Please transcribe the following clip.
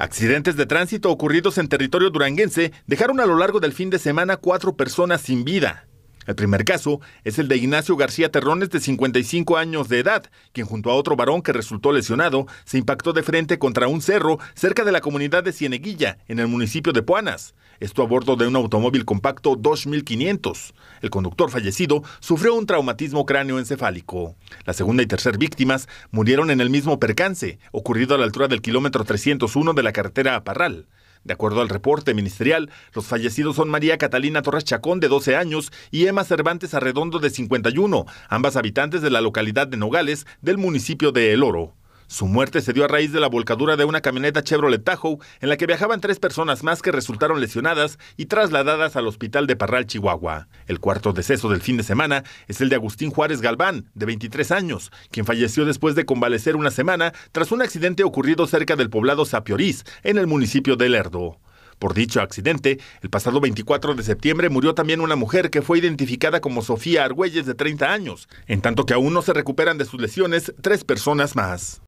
Accidentes de tránsito ocurridos en territorio duranguense dejaron a lo largo del fin de semana cuatro personas sin vida. El primer caso es el de Ignacio García Terrones, de 55 años de edad, quien junto a otro varón que resultó lesionado se impactó de frente contra un cerro cerca de la comunidad de Cieneguilla, en el municipio de Puanas. Esto a bordo de un automóvil compacto 2500. El conductor fallecido sufrió un traumatismo cráneoencefálico. La segunda y tercera víctimas murieron en el mismo percance, ocurrido a la altura del kilómetro 301 de la carretera a Parral. De acuerdo al reporte ministerial, los fallecidos son María Catalina Torres Chacón, de 12 años, y Emma Cervantes Arredondo, de 51, ambas habitantes de la localidad de Nogales, del municipio de El Oro. Su muerte se dio a raíz de la volcadura de una camioneta Chevrolet Tahoe en la que viajaban tres personas más que resultaron lesionadas y trasladadas al hospital de Parral, Chihuahua. El cuarto deceso del fin de semana es el de Agustín Juárez Galván, de 23 años, quien falleció después de convalecer una semana tras un accidente ocurrido cerca del poblado Sapiorís, en el municipio de Lerdo. Por dicho accidente, el pasado 24 de septiembre murió también una mujer que fue identificada como Sofía Argüelles de 30 años, en tanto que aún no se recuperan de sus lesiones tres personas más.